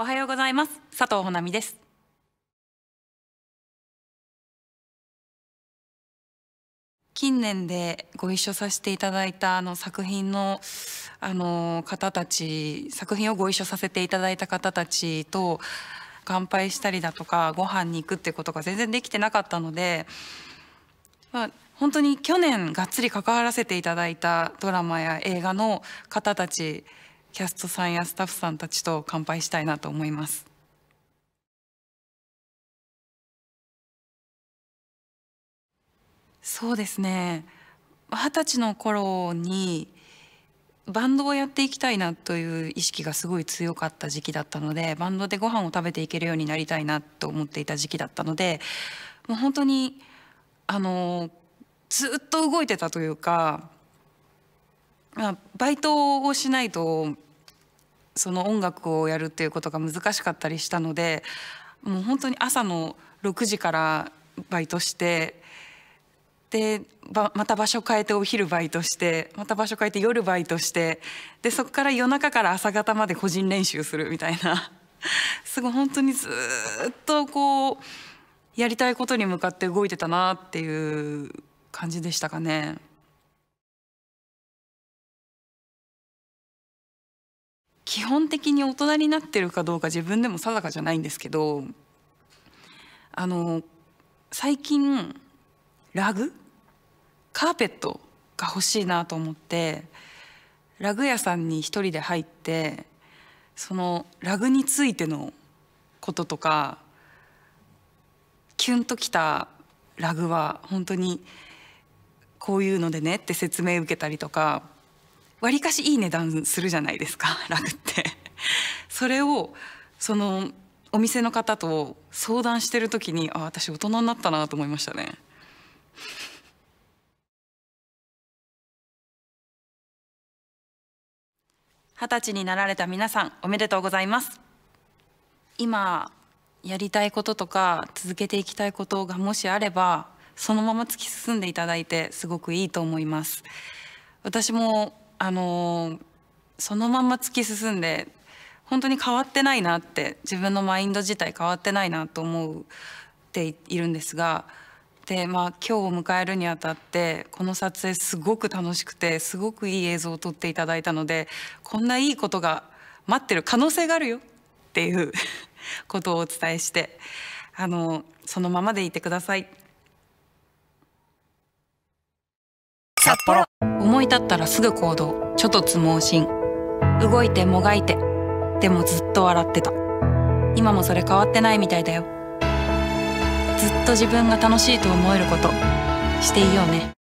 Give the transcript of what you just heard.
おはようございます佐藤穂奈美です近年でご一緒させていただいたあの作品のあの方たち作品をご一緒させていただいた方たちと乾杯したりだとかご飯に行くってことが全然できてなかったので、まあ、本当に去年がっつり関わらせていただいたドラマや映画の方たちキャストさんやスタッフさんたちと乾杯したいなと思います。そうですね二十歳の頃にバンドをやっていきたいなという意識がすごい強かった時期だったのでバンドでご飯を食べていけるようになりたいなと思っていた時期だったのでもう本当にあのずっと動いてたというかバイトをしないとその音楽をやるっていうことが難しかったりしたのでもう本当に朝の6時からバイトしてでまた場所変えてお昼バイトしてまた場所変えて夜バイトしてでそこから夜中から朝方まで個人練習するみたいな すごい本当にずっとこうやりたいことに向かって動いてたなっていう感じでしたかね。基本的に大人になってるかどうか自分でも定かじゃないんですけどあの最近ラグカーペットが欲しいなと思ってラグ屋さんに一人で入ってそのラグについてのこととかキュンときたラグは本当にこういうのでねって説明受けたりとかわりかしいい値段するじゃないですか 楽って。それをそのお店の方と相談してる時にあ私大人になったなと思いましたね。二十歳になられた皆さんおめでとうございます今やりたいこととか続けていきたいことがもしあればそのまま突き進んでいただいてすごくいいと思います私もあのー、そのまんま突き進んで本当に変わってないなって自分のマインド自体変わってないなと思っているんですがで、まあ、今日を迎えるにあたってこの撮影すごく楽しくてすごくいい映像を撮っていただいたのでこんないいことが待ってる可能性があるよっていうことをお伝えしてあのそのままでいてください。札幌思い立ったらすぐ行動ちょっと猛進動いてもがいてでもずっと笑ってた今もそれ変わってないみたいだよずっと自分が楽しいと思えることしていようね